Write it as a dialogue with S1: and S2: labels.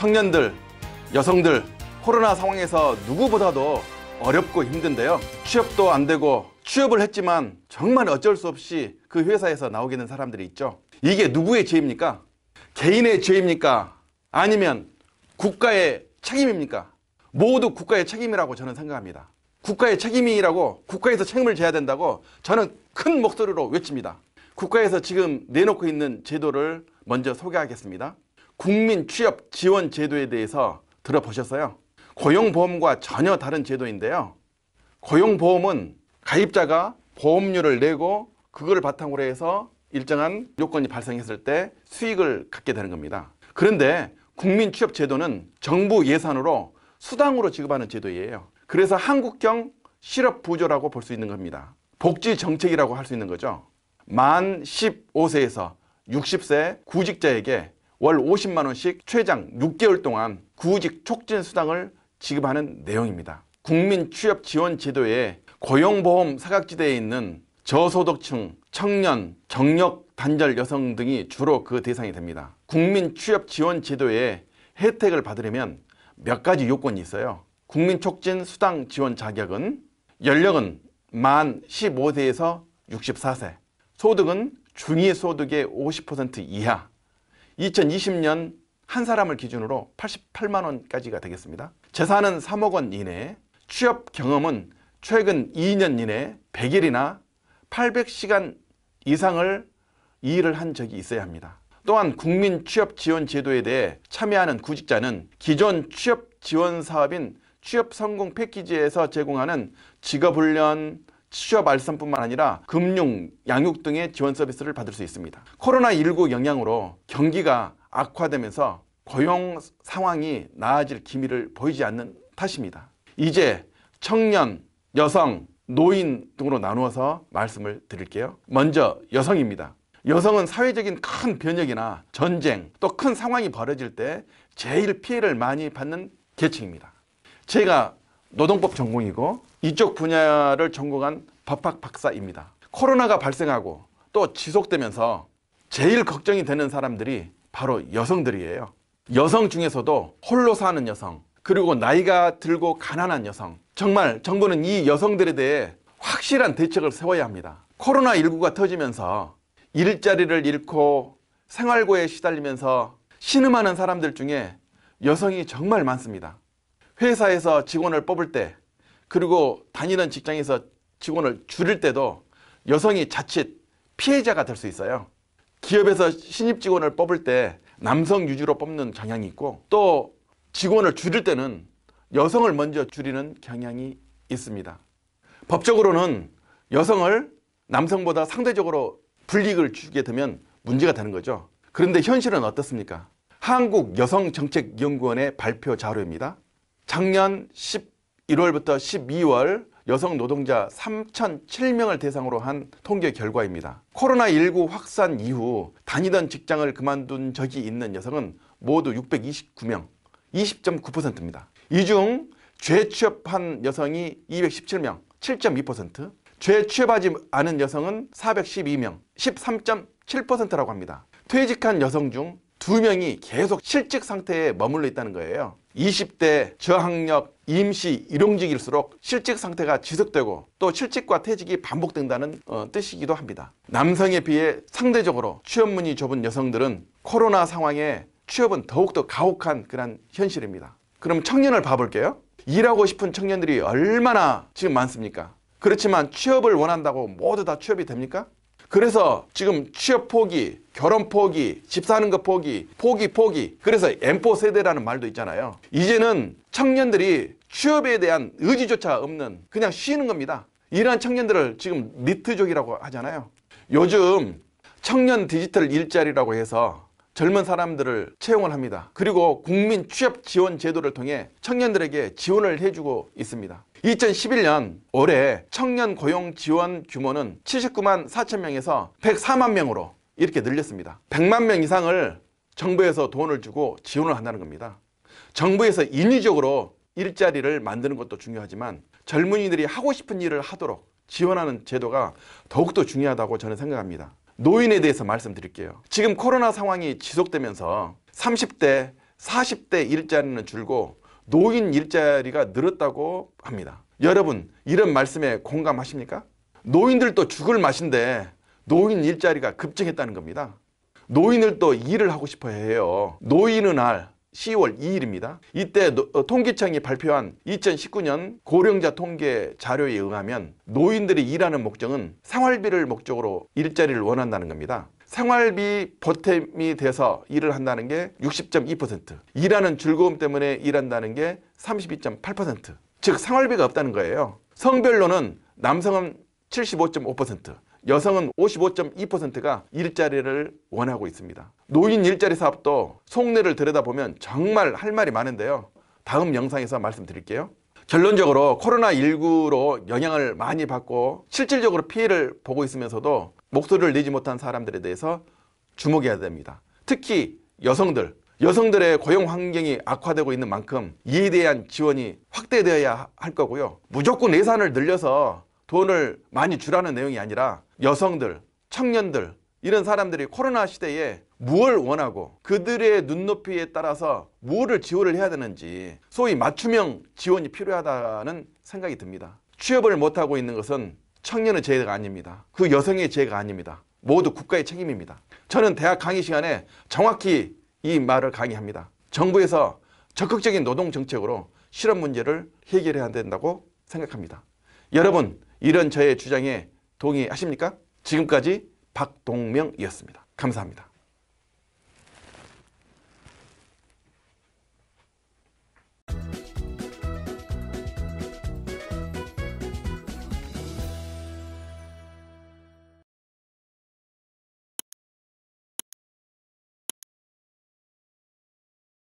S1: 청년들, 여성들 코로나 상황에서 누구보다도 어렵고 힘든데요. 취업도 안 되고 취업을 했지만 정말 어쩔 수 없이 그 회사에서 나오게 된 사람들이 있죠. 이게 누구의 죄입니까? 개인의 죄입니까? 아니면 국가의 책임입니까? 모두 국가의 책임이라고 저는 생각합니다. 국가의 책임이라고 국가에서 책임을 져야 된다고 저는 큰 목소리로 외칩니다. 국가에서 지금 내놓고 있는 제도를 먼저 소개하겠습니다. 국민 취업 지원 제도에 대해서 들어보셨어요? 고용보험과 전혀 다른 제도인데요. 고용보험은 가입자가 보험료를 내고 그걸 바탕으로 해서 일정한 요건이 발생했을 때 수익을 갖게 되는 겁니다. 그런데 국민 취업 제도는 정부 예산으로 수당으로 지급하는 제도예요. 그래서 한국형 실업 부조라고 볼 수 있는 겁니다. 복지 정책이라고 할 수 있는 거죠. 만 15세에서 60세 구직자에게 월 50만 원씩 최장 6개월 동안 구직 촉진 수당을 지급하는 내용입니다. 국민 취업 지원 제도에 고용보험 사각지대에 있는 저소득층, 청년, 정력 단절 여성 등이 주로 그 대상이 됩니다. 국민 취업 지원 제도의 혜택을 받으려면 몇 가지 요건이 있어요. 국민 촉진 수당 지원 자격은 연령은 만 15세에서 64세, 소득은 중위소득의 50% 이하, 2020년 한 사람을 기준으로 88만 원까지가 되겠습니다. 재산은 3억 원이내 취업 경험은 최근 2년 이내 100일이나 800시간 이상을 일을 한 적이 있어야 합니다. 또한 국민 취업 지원 제도에 대해 참여하는 구직자는 기존 취업 지원 사업인 취업 성공 패키지에서 제공하는 직업훈련, 취업 알선뿐만 아니라 금융, 양육 등의 지원 서비스를 받을 수 있습니다. 코로나19 영향으로 경기가 악화되면서 고용 상황이 나아질 기미를 보이지 않는 탓입니다. 이제 청년, 여성, 노인 등으로 나누어서 말씀을 드릴게요. 먼저 여성입니다. 여성은 사회적인 큰 변혁이나 전쟁 또 큰 상황이 벌어질 때 제일 피해를 많이 받는 계층입니다. 제가 노동법 전공이고 이쪽 분야를 전공한 법학 박사입니다. 코로나가 발생하고 또 지속되면서 제일 걱정이 되는 사람들이 바로 여성들이에요. 여성 중에서도 홀로 사는 여성, 그리고 나이가 들고 가난한 여성. 정말 정부는 이 여성들에 대해 확실한 대책을 세워야 합니다. 코로나19가 터지면서 일자리를 잃고 생활고에 시달리면서 신음하는 사람들 중에 여성이 정말 많습니다. 회사에서 직원을 뽑을 때 그리고 다니는 직장에서 직원을 줄일 때도 여성이 자칫 피해자가 될 수 있어요. 기업에서 신입 직원을 뽑을 때 남성 위주로 뽑는 경향이 있고 또 직원을 줄일 때는 여성을 먼저 줄이는 경향이 있습니다. 법적으로는 여성을 남성보다 상대적으로 불이익을 주게 되면 문제가 되는 거죠. 그런데 현실은 어떻습니까? 한국여성정책연구원의 발표 자료입니다. 작년 11월부터 12월 여성 노동자 3,007명을 대상으로 한 통계 결과입니다. 코로나19 확산 이후 다니던 직장을 그만둔 적이 있는 여성은 모두 629명, 20.9%입니다. 이 중 죄취업한 여성이 217명, 7.2%, 죄취업하지 않은 여성은 412명, 13.7%라고 합니다. 퇴직한 여성 중 2명이 계속 실직 상태에 머물러 있다는 거예요. 20대 저학력 임시 일용직일수록 실직 상태가 지속되고 또 실직과 퇴직이 반복된다는 어, 뜻이기도 합니다. 남성에 비해 상대적으로 취업문이 좁은 여성들은 코로나 상황에 취업은 더욱더 가혹한 그런 현실입니다. 그럼 청년을 봐볼게요. 일하고 싶은 청년들이 얼마나 지금 많습니까? 그렇지만 취업을 원한다고 모두 다 취업이 됩니까? 그래서 지금 취업 포기, 결혼 포기, 집 사는 거 포기, 포기 포기. 그래서 M4 세대라는 말도 있잖아요. 이제는 청년들이 취업에 대한 의지조차 없는 그냥 쉬는 겁니다. 이러한 청년들을 지금 니트족이라고 하잖아요. 요즘 청년 디지털 일자리라고 해서 젊은 사람들을 채용을 합니다. 그리고 국민 취업 지원 제도를 통해 청년들에게 지원을 해주고 있습니다. 2011년 올해 청년 고용 지원 규모는 79만 4천 명에서 104만 명으로 이렇게 늘렸습니다. 100만 명 이상을 정부에서 돈을 주고 지원을 한다는 겁니다. 정부에서 인위적으로 일자리를 만드는 것도 중요하지만 젊은이들이 하고 싶은 일을 하도록 지원하는 제도가 더욱더 중요하다고 저는 생각합니다. 노인에 대해서 말씀드릴게요. 지금 코로나 상황이 지속되면서 30대, 40대 일자리는 줄고 노인 일자리가 늘었다고 합니다. 여러분 이런 말씀에 공감하십니까? 노인들도 죽을 맛인데 노인 일자리가 급증했다는 겁니다. 노인들도 일을 하고 싶어 해요. 노인은 알, 10월 2일입니다. 이때 어, 통계청이 발표한 2019년 고령자 통계 자료에 의하면 노인들이 일하는 목적은 생활비를 목적으로 일자리를 원한다는 겁니다. 생활비 보탬이 돼서 일을 한다는 게60.2% 일하는 즐거움 때문에 일한다는 게 32.8%즉 생활비가 없다는 거예요. 성별로는 남성은 75.5% 여성은 55.2%가 일자리를 원하고 있습니다. 노인 일자리 사업도 속내를 들여다보면 정말 할 말이 많은데요. 다음 영상에서 말씀드릴게요. 결론적으로 코로나19로 영향을 많이 받고 실질적으로 피해를 보고 있으면서도 목소리를 내지 못한 사람들에 대해서 주목해야 됩니다. 특히 여성들, 여성들의 고용 환경이 악화되고 있는 만큼 이에 대한 지원이 확대되어야 할 거고요. 무조건 예산을 늘려서 돈을 많이 주라는 내용이 아니라 여성들, 청년들 이런 사람들이 코로나 시대에 무엇을 원하고 그들의 눈높이에 따라서 무엇을 지원을 해야 되는지 소위 맞춤형 지원이 필요하다는 생각이 듭니다. 취업을 못하고 있는 것은 청년의 죄가 아닙니다. 그 여성의 죄가 아닙니다. 모두 국가의 책임입니다. 저는 대학 강의 시간에 정확히 이 말을 강의합니다. 정부에서 적극적인 노동 정책으로 실업 문제를 해결해야 된다고 생각합니다. 여러분 이런 저의 주장에 동의하십니까? 지금까지 박동명이었습니다. 감사합니다.